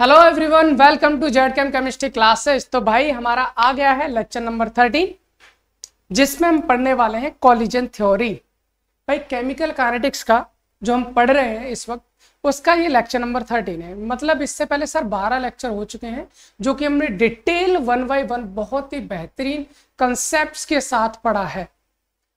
hello everyone welcome to Z cam chemistry classes तो भाई हमारा आ गया है लेक्चर नंबर थर्टीन जिसमें हम पढ़ने वाले हैं कॉलिजन थ्योरी भाई केमिकल काइनेटिक्स का जो हम पढ़ रहे हैं इस वक्त उसका ये लेक्चर नंबर थर्टीन है मतलब इससे पहले सर बारह लेक्चर हो चुके हैं जो कि हमने डिटेल वन बाई वन बहुत ही बेहतरीन कंसेप्ट के साथ पढ़ा है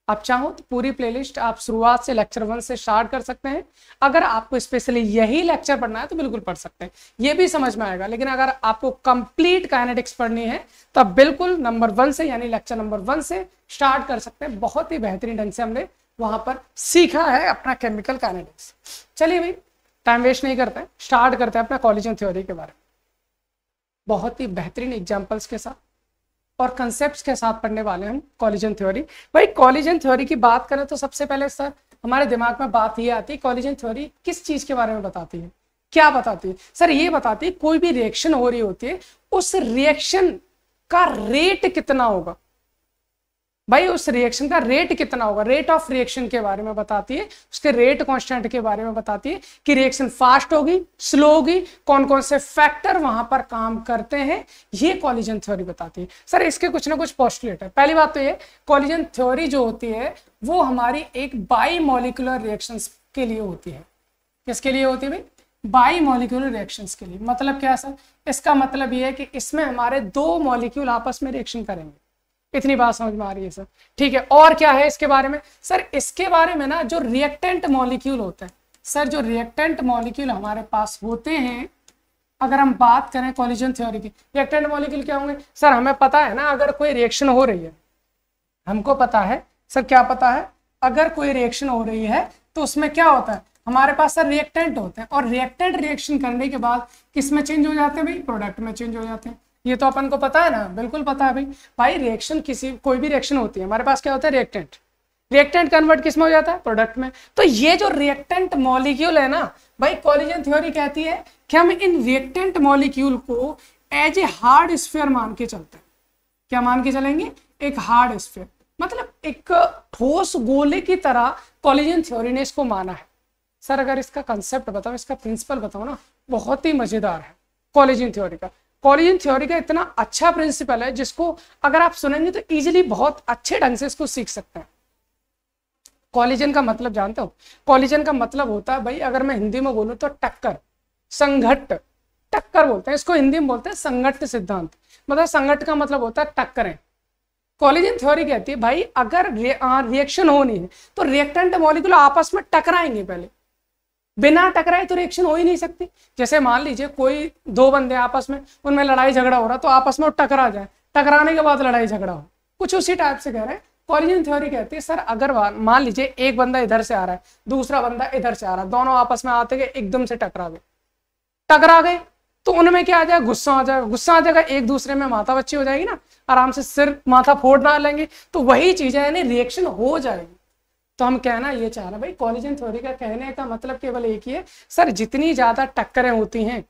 आप चाहो तो पूरी प्लेलिस्ट आप शुरुआत से लेक्चर वन से स्टार्ट कर सकते हैं अगर आपको स्पेशली यही लेक्चर पढ़ना है तो बिल्कुल पढ़ सकते हैं ये भी समझ में आएगा लेकिन अगर आपको कंप्लीट काइनेटिक्स पढ़नी है तो बिल्कुल नंबर वन से यानी लेक्चर नंबर वन से स्टार्ट कर सकते हैं बहुत ही बेहतरीन ढंग से हमने वहां पर सीखा है अपना केमिकल काइनेटिक्स चलिए भाई टाइम वेस्ट नहीं करते स्टार्ट करते हैं अपना कॉलेज थ्योरी के बारे में बहुत ही बेहतरीन एग्जाम्पल्स के साथ और कंसेप्ट के साथ पढ़ने वाले हम कॉलिजन थ्योरी भाई कॉलिजन थ्योरी की बात करें तो सबसे पहले सर हमारे दिमाग में बात ये आती है कॉलिजन थ्योरी किस चीज़ के बारे में बताती है क्या बताती है सर ये बताती है कोई भी रिएक्शन हो रही होती है उस रिएक्शन का रेट कितना होगा भाई उस रिएक्शन का रेट कितना होगा रेट ऑफ रिएक्शन के बारे में बताती है उसके रेट कांस्टेंट के बारे में बताती है कि रिएक्शन फास्ट होगी स्लो होगी कौन कौन से फैक्टर वहां पर काम करते हैं ये कॉलिजन थ्योरी बताती है सर इसके कुछ ना कुछ पॉस्टुलेट है पहली बात तो ये कॉलिजन थ्योरी जो होती है वो हमारी एक बाई मोलिकुलर रिएक्शन के लिए होती है किसके लिए होती है भाई बाई मोलिकुलर रिएक्शंस के लिए मतलब क्या है सर इसका मतलब ये है कि इसमें हमारे दो मॉलिक्यूल आपस में रिएक्शन करेंगे इतनी बात समझ में आ रही है सर ठीक है और क्या है इसके बारे में सर इसके बारे में ना जो रिएक्टेंट मॉलिक्यूल होता है सर जो रिएक्टेंट मॉलिक्यूल हमारे पास होते हैं अगर हम बात करें कॉलिजन थ्योरी की रिएक्टेंट मॉलिक्यूल क्या होंगे सर हमें पता है ना अगर कोई रिएक्शन हो रही है हमको पता है सर क्या पता है अगर कोई रिएक्शन हो रही है तो उसमें क्या होता है हमारे पास सर रिएक्टेंट होते हैं और रिएक्टेंट रिएक्शन करने के बाद किस में चेंज हो जाते हैं भाई प्रोडक्ट में चेंज हो जाते हैं ये तो अपन को पता है ना बिल्कुल पता है भाई भाई रिएक्शन किसी कोई भी रिएक्शन होती है हमारे पास क्या होता है रिएक्टेंट रिएक्टेंट कन्वर्ट किस में हो जाता है प्रोडक्ट में तो ये जो रिएक्टेंट मॉलिक्यूल है ना भाई कॉलिजन थ्योरी कहती है कि हम इन रिएक्टेंट मॉलिक्यूल को एज ए हार्ड स्फेयर मान के चलते हैं क्या मान के चलेंगे एक हार्ड स्फेयर मतलब एक ठोस गोले की तरह कॉलिजन थ्योरी ने इसको माना है सर अगर इसका कंसेप्ट बताओ इसका प्रिंसिपल बताओ ना बहुत ही मजेदार है कॉलेजिंग थ्योरी का कॉलिजन थ्योरी का इतना अच्छा प्रिंसिपल है जिसको अगर आप सुनेंगे तो इजिली बहुत अच्छे ढंग से इसको सीख सकते हैं कॉलिजन का मतलब जानते हो कॉलिजन का मतलब होता है भाई अगर मैं हिंदी में बोलूँ तो टक्कर संघट टक्कर बोलते हैं इसको हिंदी में बोलते हैं संघट सिद्धांत मतलब संघट का मतलब होता है टक्करें कॉलिजन थ्योरी कहती है भाई अगर रिएक्शन होनी है तो रिएक्टेंट मॉलिक्यूल आपस में टकराएंगे पहले बिना टकराए तो रिएक्शन हो ही नहीं सकती जैसे मान लीजिए कोई दो बंदे आपस में उनमें लड़ाई झगड़ा हो रहा तो आपस में टकरा जाए टकराने के बाद लड़ाई झगड़ा हो कुछ उसी टाइप से कह रहे हैं कॉरिजन थ्योरी कहती है सर अगर मान लीजिए एक बंदा इधर से आ रहा है दूसरा बंदा इधर से आ रहा है दोनों आपस में आते गए एकदम से टकरा गए टकरा गए तो उनमें क्या आ जाएगा गुस्सा आ जाएगा गुस्सा आ जाएगा एक दूसरे में माथा बच्ची हो जाएगी ना आराम से सिर माथा फोड़ ना लेंगे तो वही चीजें यानी रिएक्शन हो जाएगी तो हम कहना ये चाह रहे भाई कॉलेजन थ्योरी का कहने का मतलब केवल एक ही है सर जितनी ज़्यादा टक्करें होती हैं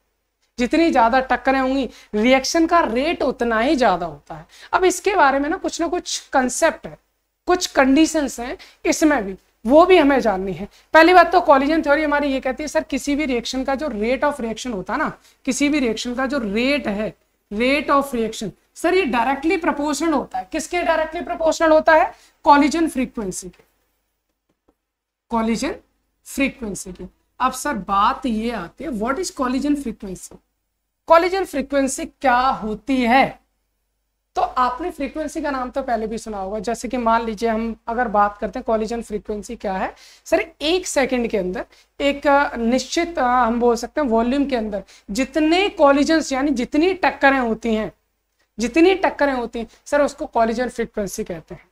जितनी ज़्यादा टक्करें होंगी रिएक्शन का रेट उतना ही ज़्यादा होता है अब इसके बारे में ना कुछ ना कुछ कंसेप्ट है कुछ कंडीशंस हैं इसमें भी वो भी हमें जाननी है पहली बात तो कॉलिजन थ्योरी हमारी ये कहती है सर किसी भी रिएक्शन का जो रेट ऑफ रिएक्शन होता है ना किसी भी रिएक्शन का जो रेट है रेट ऑफ रिएक्शन सर ये डायरेक्टली प्रपोर्शनल होता है किसके डायरेक्टली प्रपोर्शनल होता है कॉलिजन फ्रीक्वेंसी के कॉलिजन फ्रीक्वेंसी की अब सर बात ये आती है what is collision frequency collision frequency क्या होती है तो आपने फ्रीक्वेंसी का नाम तो पहले भी सुना होगा जैसे कि मान लीजिए हम अगर बात करते हैं कॉलिजन फ्रीक्वेंसी क्या है सर एक सेकंड के अंदर एक निश्चित हम बोल सकते हैं वॉल्यूम के अंदर जितने कॉलिजन यानी जितनी टक्करें होती हैं जितनी टक्करें होती हैं सर उसको कॉलिजन फ्रीक्वेंसी कहते हैं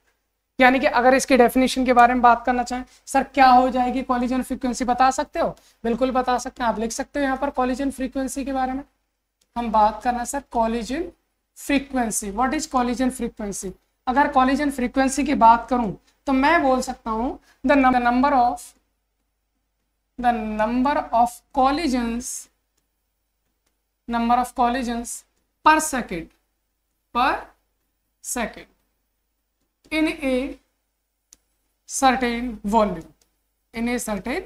यानी कि अगर इसकी डेफिनेशन के बारे में बात करना चाहें सर क्या हो जाएगी कॉलिजन फ्रीक्वेंसी बता सकते हो बिल्कुल बता सकते हैं आप लिख सकते हो यहाँ पर कॉलिजन फ्रीक्वेंसी के बारे में हम बात करना sir collision frequency what is collision frequency अगर कॉलिजन फ्रीक्वेंसी की बात करूं तो मैं बोल सकता हूं the number of the number of collisions number of collisions per second per second in a certain volume in a certain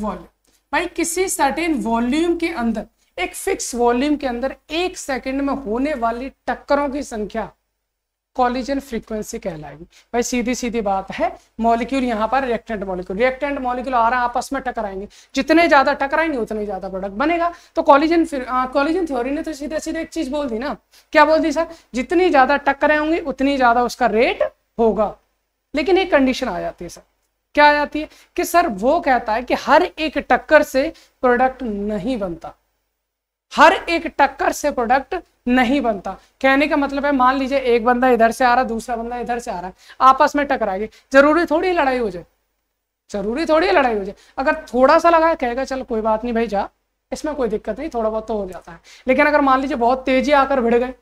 volume भाई किसी सर्टेन वॉल्यूम के अंदर एक फिक्स वॉल्यूम के अंदर एक सेकंड में होने वाली टक्करों की संख्या कॉलिजन फ्रीक्वेंसी कहलाएगी भाई सीधी सीधी बात है मॉलिक्यूल यहाँ पर रिएक्टेंट मॉलिक्यूल रिएक्टेंट मॉलिक्यूल आ रहा आपस में टकराएंगे जितने ज्यादा टकराएंगे उतने ज्यादा प्रोडक्ट बनेगा तो कॉलिजन कॉलिजन थ्योरी ने तो सीधे सीधे एक चीज बोल दी ना क्या बोल दी सर जितनी ज्यादा टकरे होंगे उतनी ज्यादा उसका रेट होगा लेकिन एक कंडीशन आ जाती है सर क्या आ जाती है कि सर वो कहता है कि हर एक टक्कर से प्रोडक्ट नहीं बनता हर एक टक्कर से प्रोडक्ट नहीं बनता कहने का मतलब है मान लीजिए एक बंदा इधर से आ रहा दूसरा बंदा इधर से आ रहा है आपस में टकराएंगे जरूरी थोड़ी लड़ाई हो जाए जरूरी थोड़ी लड़ाई हो जाए अगर थोड़ा सा लगा कहेगा चल कोई बात नहीं भाई जा इसमें कोई दिक्कत नहीं थोड़ा बहुत तो हो जाता है लेकिन अगर मान लीजिए बहुत तेजी आकर भिड़ गए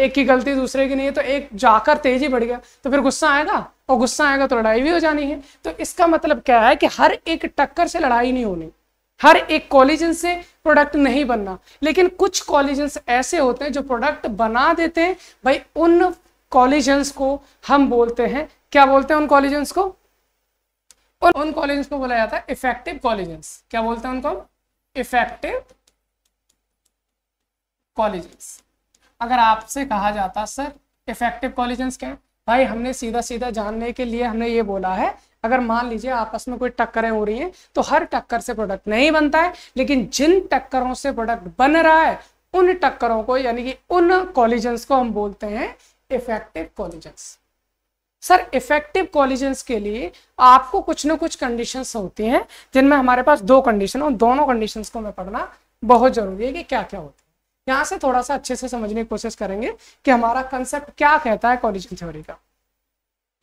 एक की गलती दूसरे की नहीं है तो एक जाकर तेजी बढ़ गया तो फिर गुस्सा आएगा और गुस्सा आएगा तो लड़ाई भी हो जानी है तो इसका मतलब क्या है कि हर एक टक्कर से लड़ाई नहीं होनी हर एक कॉलेजन से प्रोडक्ट नहीं बनना लेकिन कुछ कॉलेजेंस ऐसे होते हैं जो प्रोडक्ट बना देते हैं भाई उन कॉलेजेंस को हम बोलते हैं क्या बोलते हैं उन कॉलेजेंस को उन उन कॉलेज को बोला जाता है इफेक्टिव कॉलेज क्या बोलते हैं उनको इफेक्टिव कॉलेजेस अगर आपसे कहा जाता सर इफेक्टिव कॉलिजेंस क्या है भाई हमने सीधा सीधा जानने के लिए हमने ये बोला है अगर मान लीजिए आपस में कोई टक्करें हो रही हैं तो हर टक्कर से प्रोडक्ट नहीं बनता है लेकिन जिन टक्करों से प्रोडक्ट बन रहा है उन टक्करों को यानी कि उन कॉलिजेंस को हम बोलते हैं effective collisions sir effective collisions के लिए आपको कुछ ना कुछ कंडीशंस होती हैं जिनमें हमारे पास दो कंडीशन और दोनों कंडीशंस को हमें पढ़ना बहुत जरूरी है कि क्या क्या होता है यहाँ से थोड़ा सा अच्छे से समझने की कोशिश करेंगे कि हमारा कंसेप्ट क्या कहता है कॉलिजन थ्योरी का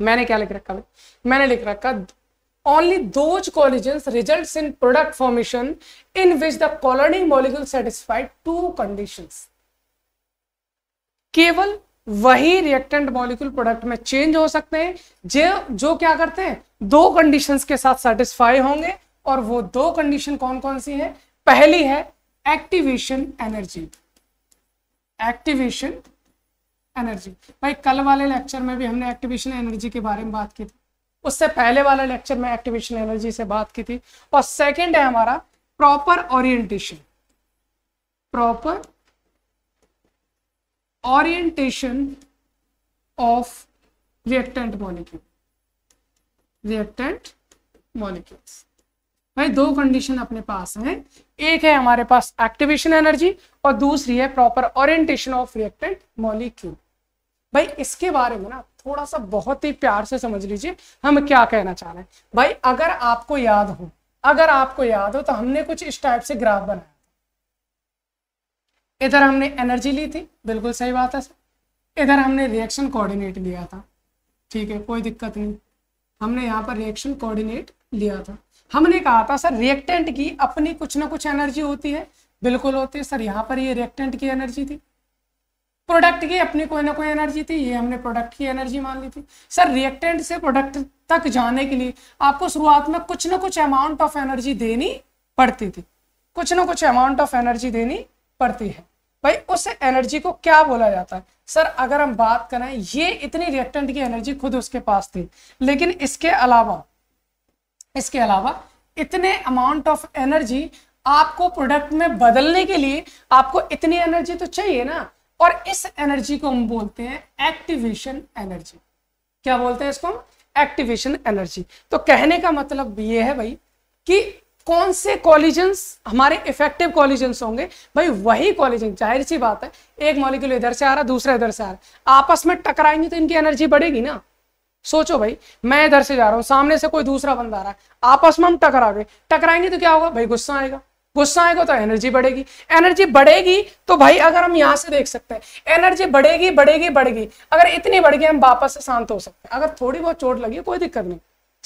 मैंने क्या लिख रखा मैंने लिख रखा only those collision result in product formation in which the colliding molecule satisfied two condition केवल वही रिएक्टेंट मॉलिक्यूल प्रोडक्ट में चेंज हो सकते हैं जो जो क्या करते हैं दो कंडीशंस के साथ सेटिस्फाई होंगे और वो दो कंडीशन कौन कौन सी हैं पहली है एक्टिवेशन एनर्जी एक्टिवेशन एनर्जी भाई कल वाले लेक्चर में भी हमने एक्टिवेशन एनर्जी के बारे में बात की थी उससे पहले वाले लेक्चर में एक्टिवेशन एनर्जी से बात की थी और सेकंड है हमारा proper orientation proper orientation of reactant molecule reactant molecules भाई दो कंडीशन अपने पास हैं एक है हमारे पास एक्टिवेशन एनर्जी और दूसरी है proper orientation of reactant molecule भाई इसके बारे में ना थोड़ा सा बहुत ही प्यार से समझ लीजिए हम क्या कहना चाह रहे हैं भाई अगर आपको याद हो अगर आपको याद हो तो हमने कुछ इस टाइप से ग्राफ बनाया इधर हमने एनर्जी ली थी बिल्कुल सही बात है सर इधर हमने रिएक्शन कोऑर्डिनेट लिया था ठीक है कोई दिक्कत नहीं हमने यहाँ पर रिएक्शन कोऑर्डिनेट लिया था हमने कहा था सर रिएक्टेंट की अपनी कुछ ना कुछ एनर्जी होती है बिल्कुल होती है सर यहाँ पर ये रिएक्टेंट की एनर्जी थी प्रोडक्ट की अपनी कोई ना कोई एनर्जी थी ये हमने प्रोडक्ट की एनर्जी मान ली थी सर रिएक्टेंट से प्रोडक्ट तक जाने के लिए आपको शुरुआत में कुछ ना कुछ अमाउंट ऑफ एनर्जी देनी पड़ती थी कुछ ना कुछ अमाउंट ऑफ एनर्जी देनी पड़ती है भाई उस एनर्जी को क्या बोला जाता है सर अगर हम बात करें ये इतनी रिएक्टेंट की एनर्जी खुद उसके पास थी लेकिन इसके अलावा इसके अलावा इतने अमाउंट ऑफ एनर्जी आपको प्रोडक्ट में बदलने के लिए आपको इतनी एनर्जी तो चाहिए ना और इस एनर्जी को हम बोलते हैं एक्टिवेशन एनर्जी क्या बोलते हैं इसको हम एक्टिवेशन एनर्जी तो कहने का मतलब ये है भाई कि कौन से कॉलिजन्स हमारे इफेक्टिव कॉलिजन्स होंगे भाई वही कॉलिजन जाहिर सी बात है एक मॉलिक्यूल इधर से आ रहा दूसरा इधर से आ रहा आपस में टकराएंगे तो इनकी एनर्जी बढ़ेगी ना सोचो भाई मैं इधर से जा रहा हूँ सामने से कोई दूसरा बंदा आ रहा है आपस में हम टकरा गए टकराएंगे तो क्या होगा भाई गुस्सा आएगा गुस्सा आएगा तो एनर्जी बढ़ेगी एनर्जी बढ़ेगी तो भाई अगर हम यहाँ से देख सकते हैं एनर्जी बढ़ेगी बढ़ेगी बढ़ेगी अगर इतनी बढ़ गई हम वापस से शांत हो सकते हैं अगर थोड़ी बहुत चोट लगी कोई दिक्कत नहीं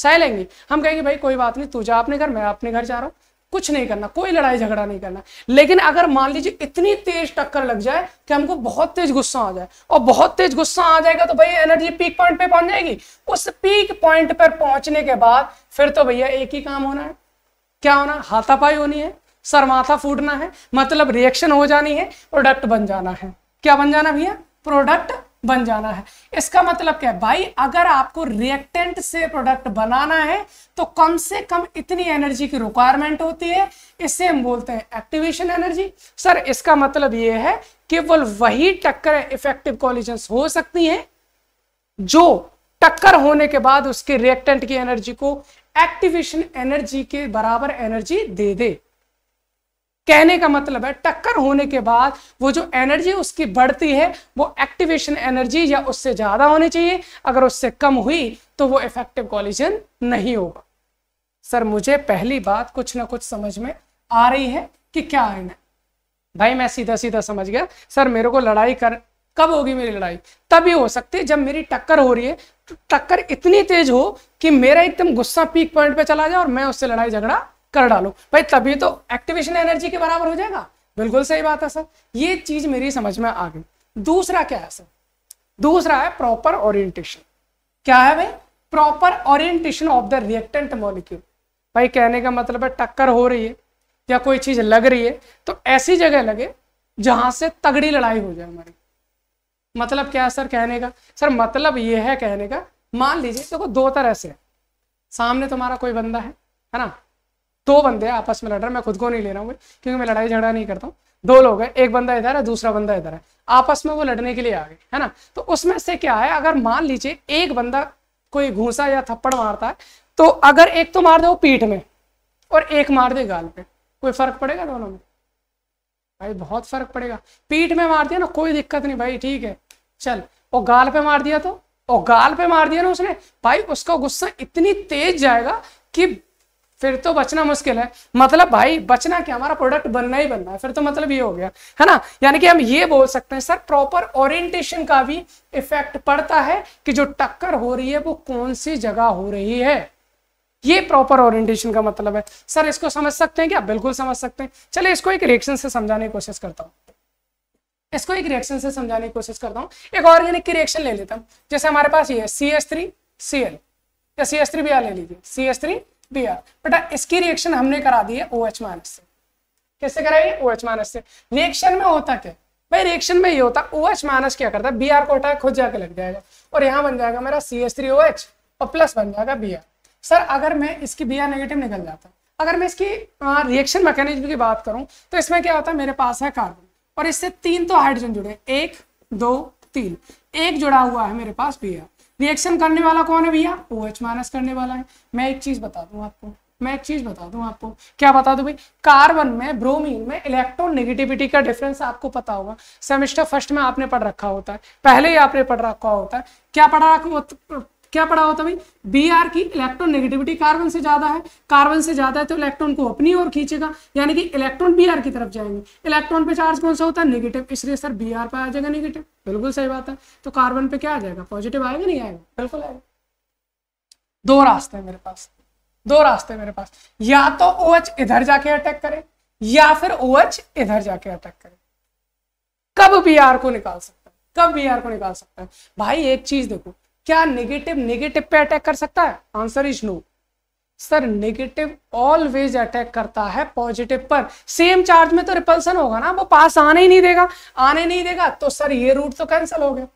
सह लेंगे हम कहेंगे भाई कोई बात नहीं तू जा अपने घर मैं अपने घर जा रहा हूँ कुछ नहीं करना कोई लड़ाई झगड़ा नहीं करना लेकिन अगर मान लीजिए इतनी तेज टक्कर लग जाए कि हमको बहुत तेज गुस्सा आ जाए और बहुत तेज गुस्सा आ जाएगा तो भैया एनर्जी पीक पॉइंट पे पहुंच जाएगी उस पीक पॉइंट पर पहुंचने के बाद फिर तो भैया एक ही काम होना है क्या होना हाथापाई होनी है सरमाथा फूटना है मतलब रिएक्शन हो जानी है प्रोडक्ट बन जाना है क्या बन जाना भैया प्रोडक्ट बन जाना है इसका मतलब क्या है भाई अगर आपको रिएक्टेंट से प्रोडक्ट बनाना है तो कम से कम इतनी एनर्जी की रिक्वायरमेंट होती है इससे हम बोलते हैं एक्टिवेशन एनर्जी सर इसका मतलब ये है केवल वही टक्कर इफेक्टिव कॉलिजन हो सकती हैं जो टक्कर होने के बाद उसके रिएक्टेंट की एनर्जी को एक्टिवेशन एनर्जी के बराबर एनर्जी दे दे कहने का मतलब है टक्कर होने के बाद वो जो एनर्जी उसकी बढ़ती है वो एक्टिवेशन एनर्जी या उससे ज़्यादा होनी चाहिए अगर उससे कम हुई तो वो इफेक्टिव कॉलिजन नहीं होगा सर मुझे पहली बात कुछ ना कुछ समझ में आ रही है कि क्या आयन है भाई मैं सीधा सीधा समझ गया सर मेरे को लड़ाई कर कब होगी मेरी लड़ाई तभी हो सकती है जब मेरी टक्कर हो रही है तो टक्कर इतनी तेज हो कि मेरा एकदम गुस्सा पीक पॉइंट पे चला जाए और मैं उससे लड़ाई झगड़ा कर डालो भाई तभी तो एक्टिवेशन एनर्जी के बराबर हो जाएगा बिल्कुल सही बात है सर ये चीज मेरी समझ में आ गई दूसरा क्या है सर दूसरा है प्रॉपर ओरिएंटेशन क्या है भाई proper orientation of the reactant molecule भाई कहने का मतलब है टक्कर हो रही है या कोई चीज लग रही है तो ऐसी जगह लगे जहां से तगड़ी लड़ाई हो जाए हमारी मतलब क्या है सर कहने का सर मतलब ये है कहने का मान लीजिए देखो तो दो तरह से सामने तुम्हारा कोई बंदा है है ना दो बंदे हैं आपस में लड़ रहे हैं मैं खुद को नहीं ले रहा हूँ क्योंकि मैं लड़ाई झगड़ा नहीं करता हूँ दो लोग हैं एक बंदा इधर है दूसरा बंदा इधर है आपस में वो लड़ने के लिए आ गए है ना तो उसमें से क्या है अगर मान लीजिए एक बंदा कोई घूसा या थप्पड़ मारता है तो अगर एक तो मार दे वो पीठ में और एक मार दे गाल पे कोई फर्क पड़ेगा दोनों में भाई बहुत फर्क पड़ेगा पीठ में मार दिया ना कोई दिक्कत नहीं भाई ठीक है चल वो गाल पे मार दिया तो और गाल पे मार दिया ना उसने भाई उसका गुस्सा इतनी तेज जाएगा कि फिर तो बचना मुश्किल है मतलब भाई बचना क्या हमारा प्रोडक्ट बनना ही बनना है फिर तो मतलब ये हो गया है ना यानी कि हम ये बोल सकते हैं सर प्रॉपर ओरिएंटेशन का भी इफेक्ट पड़ता है कि जो टक्कर हो रही है वो कौन सी जगह हो रही है ये प्रॉपर ओरिएंटेशन का मतलब है सर इसको समझ सकते हैं क्या बिल्कुल समझ सकते हैं चले इसको एक रिएक्शन से समझाने की कोशिश करता हूँ इसको एक रिएक्शन से समझाने की कोशिश करता हूँ एक ऑर्गेनिक की रिएक्शन ले लेता हूँ जैसे हमारे पास ये C S three C L या सी एस थ्री भी ले लीजिए सी एस थ्री दिया बेटा इसकी रिएक्शन हमने करा दी है ओ एच माइनस से कैसे कराइए ओ एच माइनस से रिएक्शन में होता क्या भाई रिएक्शन में ये होता ओ एच माइनस क्या करता है बी आर को हटाया खुद जाके लग जाएगा और यहाँ बन जाएगा मेरा C H three O H और प्लस बन जाएगा बी आर सर अगर मैं इसकी बी आर नेगेटिव निकल जाता अगर मैं इसकी रिएक्शन मैकेनिज्म की बात करूँ तो इसमें क्या होता है मेरे पास है कार्बन और इससे तीन तो हाइड्रोजन जुड़े एक दो तीन एक जुड़ा हुआ है मेरे पास बी आर रिएक्शन करने वाला कौन है भैया ओ OH एच माइनस करने वाला है मैं एक चीज बता दूं आपको मैं एक चीज बता दूं आपको क्या बता दूं भाई कार्बन में ब्रोमीन में इलेक्ट्रॉन नेगेटिविटी का डिफरेंस आपको पता होगा सेमेस्टर फर्स्ट में आपने पढ़ रखा होता है पहले ही आपने पढ़ रखा होता है क्या पढ़ा क्या पढ़ा होता भाई बी आर की नेगेटिविटी कार्बन से ज्यादा है कार्बन से ज्यादा है तो इलेक्ट्रॉन को अपनी ओर खींचेगा यानी कि इलेक्ट्रॉन बी आर की तरफ जाएंगे इलेक्ट्रॉन पे चार्ज कौन सा होता है नेगेटिव इसलिए सर बी आर आ जाएगा नेगेटिव बिल्कुल सही बात है तो कार्बन पे क्या आ जाएगा पॉजिटिव आएगा नहीं आएगा बिल्कुल आएगा दो रास्ते हैं मेरे पास दो रास्ते मेरे पास या तो ओ OH इधर जाके अटैक करे या फिर ओ OH इधर जाके अटैक करे कब बी आर को निकाल सकता है कब बी आर को निकाल सकता है भाई एक चीज देखो क्या नेगेटिव नेगेटिव पे अटैक कर सकता है answer is no sir negative always attack करता है पॉजिटिव पर सेम चार्ज में तो रिपल्सन होगा ना वो पास आने ही नहीं देगा आने नहीं देगा तो सर ये रूट तो कैंसिल हो गया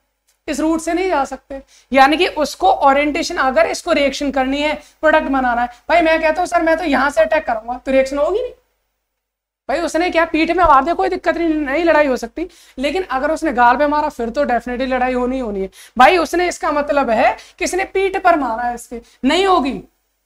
इस रूट से नहीं जा सकते यानी कि उसको ओरिएंटेशन अगर इसको रिएक्शन करनी है प्रोडक्ट बनाना है भाई मैं कहता हूँ सर मैं तो यहां से अटैक करूंगा तो रिएक्शन होगी नहीं भाई उसने क्या पीठ में मार दिया कोई दिक्कत नहीं नहीं लड़ाई हो सकती लेकिन अगर उसने गाल पे मारा फिर तो डेफिनेटली लड़ाई होनी होनी है भाई उसने इसका मतलब है किसने पीठ पर मारा है इसके नहीं होगी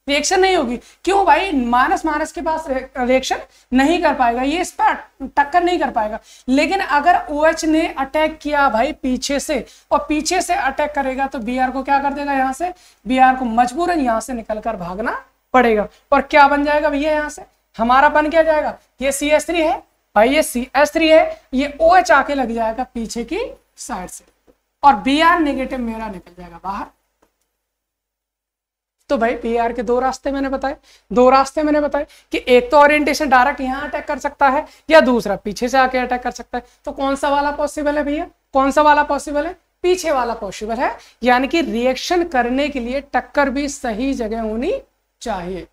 रिएक्शन नहीं होगी क्यों भाई मानस मानस के पास रिएक्शन नहीं कर पाएगा ये इस पर टक्कर नहीं कर पाएगा लेकिन अगर ओ OH ने अटैक किया भाई पीछे से और पीछे से अटैक करेगा तो बी को क्या कर देगा यहाँ से बी को मजबूरन यहाँ से निकल कर भागना पड़ेगा और क्या बन जाएगा भैया यहाँ से हमारा बन क्या जाएगा ये सी एस थ्री है भाई ये सी एस थ्री है ये ओ OH आके लग जाएगा पीछे की साइड से और बी आर निगेटिव मेरा निकल जाएगा बाहर तो भाई पी आर के दो रास्ते मैंने बताए दो रास्ते मैंने बताए कि एक तो ओरिएंटेशन डायरेक्ट यहाँ अटैक कर सकता है या दूसरा पीछे से आके अटैक कर सकता है तो कौन सा वाला पॉसिबल है भैया कौन सा वाला पॉसिबल है पीछे वाला पॉसिबल है यानी कि रिएक्शन करने के लिए टक्कर भी सही जगह होनी चाहिए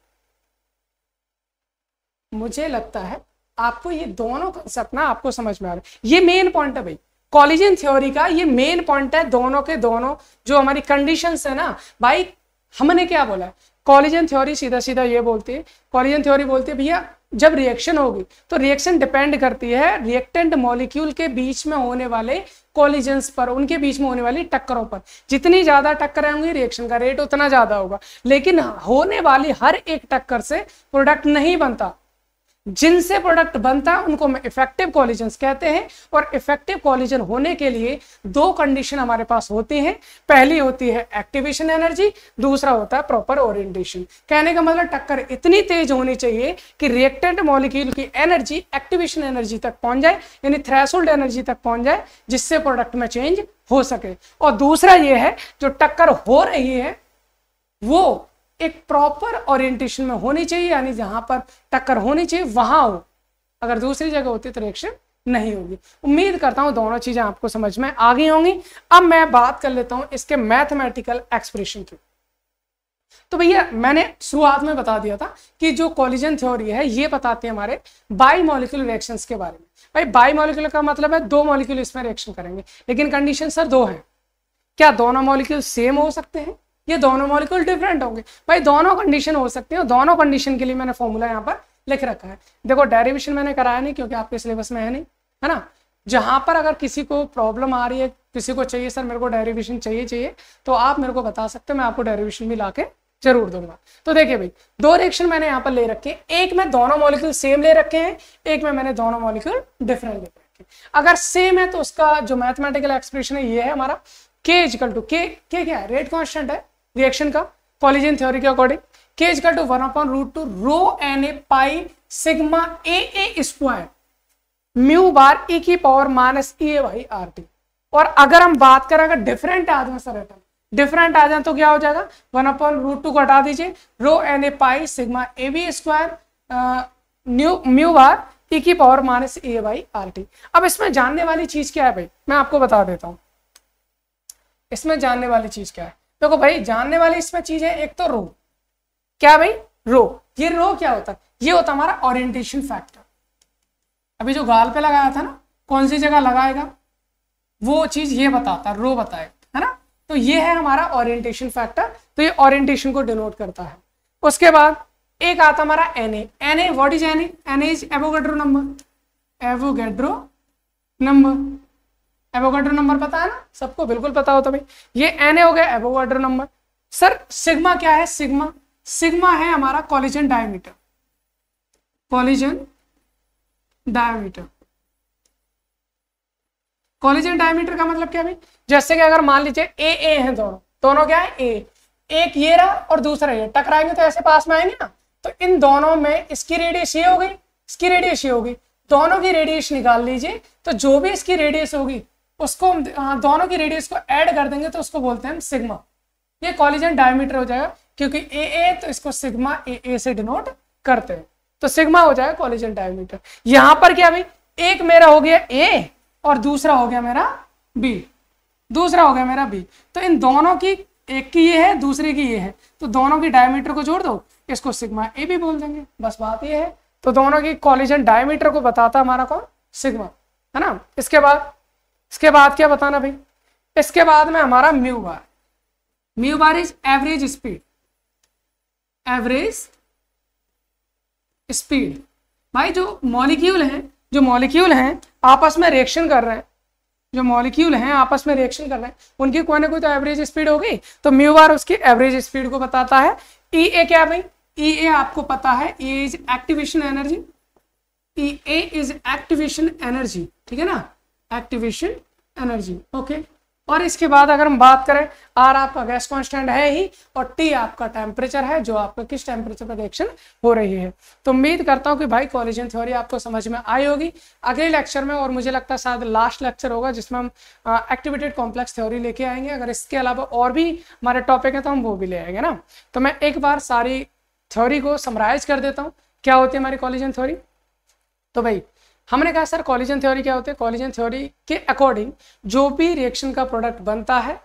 मुझे लगता है आपको ये दोनों कंसेप्ट ना आपको समझ में आ रहा है ये मेन पॉइंट है भाई कॉलेजन थ्योरी का ये मेन पॉइंट है दोनों के दोनों जो हमारी कंडीशन है ना भाई हमने क्या बोला कॉलिजन कॉलेजन थ्योरी सीधा सीधा ये बोलती है कॉलेजन थ्योरी बोलती है भैया जब रिएक्शन होगी तो रिएक्शन डिपेंड करती है रिएक्टेंट मॉलिक्यूल के बीच में होने वाले कॉलिजन्स पर उनके बीच में होने वाली टक्करों पर जितनी ज्यादा टक्कर होंगी रिएक्शन का रेट उतना ज्यादा होगा लेकिन होने वाली हर एक टक्कर से प्रोडक्ट नहीं बनता जिनसे प्रोडक्ट बनता है उनको हम इफेक्टिव कॉलिजन कहते हैं और इफेक्टिव कॉलिजन होने के लिए दो कंडीशन हमारे पास होती हैं पहली होती है एक्टिवेशन एनर्जी दूसरा होता है प्रॉपर ओरिएंटेशन कहने का मतलब टक्कर इतनी तेज होनी चाहिए कि रिएक्टेंट मॉलिक्यूल की एनर्जी एक्टिवेशन एनर्जी तक पहुंच जाए यानी थ्रेसोल्ड एनर्जी तक पहुंच जाए जिससे प्रोडक्ट में चेंज हो सके और दूसरा ये है जो टक्कर हो रही है वो एक प्रॉपर ओरिएंटेशन में होनी चाहिए यानी जहां पर टक्कर होनी चाहिए वहां हो अगर दूसरी जगह होती तो रिएक्शन नहीं होगी उम्मीद करता हूं दोनों चीजें आपको समझ में आ गई होंगी अब मैं बात कर लेता हूं इसके मैथमेटिकल एक्सप्रेशन की तो भैया मैंने शुरुआत में बता दिया था कि जो कॉलिजन थ्योरी है ये बताती है हमारे बाई मॉलिक्यूल रिएक्शन के बारे में भाई बाई मॉलिक्यूल का मतलब है दो मॉलिक्यूल इसमें रिएक्शन करेंगे लेकिन कंडीशन सर दो है क्या दोनों मॉलिक्यूल सेम हो सकते हैं ये दोनों मॉलिक्यूल डिफरेंट होंगे भाई दोनों कंडीशन हो सकते हैं दोनों कंडीशन के लिए मैंने फॉर्मूला यहाँ पर लिख रखा है देखो डेरिवेशन मैंने कराया नहीं क्योंकि आपके सिलेबस में है नहीं है ना जहां पर अगर किसी को प्रॉब्लम आ रही है किसी को चाहिए सर मेरे को डेरिवेशन चाहिए चाहिए तो आप मेरे को बता सकते हो मैं आपको डेरिवेशन भी ला जरूर दूंगा तो देखिए भाई दो रिएक्शन मैंने यहाँ पर ले रखे एक में दोनों मॉलिक्यूल सेम ले रखे हैं एक में मैंने दोनों मॉलिक्यूल डिफरेंट ले रखे अगर सेम है तो उसका जो मैथमेटिकल एक्सप्रेशन है ये है हमारा के इजकल टू के क्या है रेट कॉन्स्टेंट है रिएक्शन का कॉलेजन थ्योरी के अकॉर्डिंग के is two one upon root two rho N A pi sigma A A square mu bar A की power minus E A by R T और अगर हम बात करें अगर डिफरेंट आ जाए सर एटम डिफरेंट आ जाए तो क्या हो जाएगा वन अपॉन रूट टू को हटा दीजिए rho N A pi sigma A B square new mu bar A की power minus A by R T अब इसमें जानने वाली चीज क्या है भाई मैं आपको बता देता हूँ इसमें जानने वाली चीज क्या है देखो तो भाई जानने वाली इसमें चीज है एक तो रो क्या भाई रो ये रो क्या होता है ये होता हमारा ओरिएंटेशन फैक्टर अभी जो गाल पे लगाया था ना कौन सी जगह लगाएगा वो चीज ये बताता रो बताए है ना तो ये है हमारा ओरिएंटेशन फैक्टर तो ये ओरिएंटेशन को डिनोट करता है उसके बाद एक आता हमारा N A N A what is N A N as Avogadro number Avogadro number Avogadro number पता है ना सबको बिल्कुल पता होता भाई ये एन ए हो गया एवोगाड्रो नंबर सर सिग्मा क्या है सिग्मा सिग्मा है हमारा collision diameter collision diameter collision diameter का मतलब क्या भाई जैसे कि अगर मान लीजिए ए ए है दोनों दोनों क्या है ए एक ये रहा और दूसरा ये टकराएंगे तो ऐसे पास में आएंगे ना तो इन दोनों में इसकी रेडियस ये हो गई इसकी रेडियस ये होगी दोनों की रेडियस निकाल लीजिए तो जो भी इसकी रेडियस होगी उसको हम दोनों की रेडियस को ऐड कर देंगे तो उसको बोलते हैं हम सिग्मा ये कॉलिजन डायमीटर हो जाएगा क्योंकि ए ए तो इसको सिग्मा ए ए से डिनोट करते हैं तो सिग्मा हो जाएगा कॉलिजन डायमीटर यहां पर क्या भाई एक मेरा हो गया ए और दूसरा हो गया मेरा बी दूसरा हो गया मेरा बी तो इन दोनों की एक की ये है दूसरे की ये है तो दोनों की डायमीटर को जोड़ दो इसको सिग्मा ए भी बोल देंगे बस बात ये है तो दोनों की कॉलिजन डायमीटर को बताता हमारा कौन सिग्मा है ना इसके बाद इसके बाद क्या बताना भाई इसके बाद में हमारा mu bar mu bar is average speed average speed भाई जो मॉलिक्यूल हैं जो मॉलिक्यूल हैं आपस में रिएक्शन कर रहे हैं जो मॉलिक्यूल हैं आपस में रिएक्शन कर रहे हैं उनकी कोई ना कोई तो एवरेज स्पीड होगी तो म्यू बार उसकी एवरेज स्पीड को बताता है ई e ए क्या भाई ई e ए आपको पता है E is activation energy E A is activation energy ठीक है ना एक्टिवेशन एनर्जी ओके और इसके बाद अगर हम बात करें आर आपका गैस कांस्टेंट है ही और टी आपका टेम्परेचर है जो आपका किस टेम्परेचर पर रिएक्शन हो रही है तो उम्मीद करता हूँ कि भाई कॉलेजन थ्योरी आपको समझ में आई होगी अगले लेक्चर में और मुझे लगता है शायद लास्ट लेक्चर होगा जिसमें हम एक्टिवेटेड कॉम्प्लेक्स थ्योरी लेके आएंगे अगर इसके अलावा और भी हमारे टॉपिक है तो हम वो भी ले आएंगे ना तो मैं एक बार सारी थ्योरी को समराइज कर देता हूँ क्या होती है हमारी कॉलेजन थ्योरी तो भाई हमने कहा सर कॉलिजन थ्योरी क्या होती है कॉलिजन थ्योरी के अकॉर्डिंग जो भी रिएक्शन का प्रोडक्ट बनता है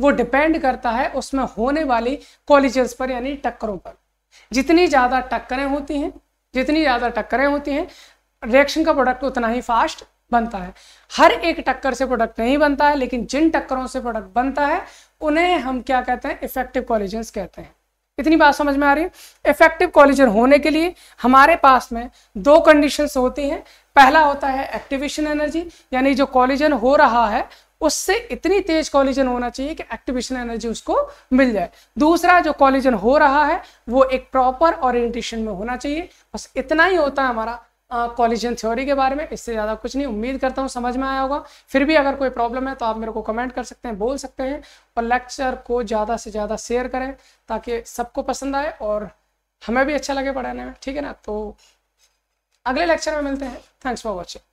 वो डिपेंड करता है उसमें होने वाली कॉलिजन्स पर यानी टक्करों पर जितनी ज़्यादा टक्करें होती हैं जितनी ज़्यादा टक्करें होती हैं रिएक्शन का प्रोडक्ट उतना ही फास्ट बनता है हर एक टक्कर से प्रोडक्ट नहीं बनता है लेकिन जिन टक्करों से प्रोडक्ट बनता है उन्हें हम क्या कहते हैं इफेक्टिव कॉलिजन्स कहते हैं इतनी बात समझ में आ रही है इफेक्टिव कॉलिजन होने के लिए हमारे पास में दो कंडीशंस होती हैं पहला होता है एक्टिवेशन एनर्जी यानी जो कॉलिजन हो रहा है उससे इतनी तेज कॉलिजन होना चाहिए कि एक्टिवेशन एनर्जी उसको मिल जाए दूसरा जो कॉलिजन हो रहा है वो एक प्रॉपर ओरिएंटेशन में होना चाहिए बस इतना ही होता है हमारा कॉलिजन थ्योरी के बारे में इससे ज़्यादा कुछ नहीं उम्मीद करता हूँ समझ में आया होगा फिर भी अगर कोई प्रॉब्लम है तो आप मेरे को कमेंट कर सकते हैं बोल सकते हैं और लेक्चर को ज़्यादा से ज़्यादा शेयर करें ताकि सबको पसंद आए और हमें भी अच्छा लगे पढ़ाने में ठीक है ना तो अगले लेक्चर में मिलते हैं थैंक्स फॉर वॉचिंग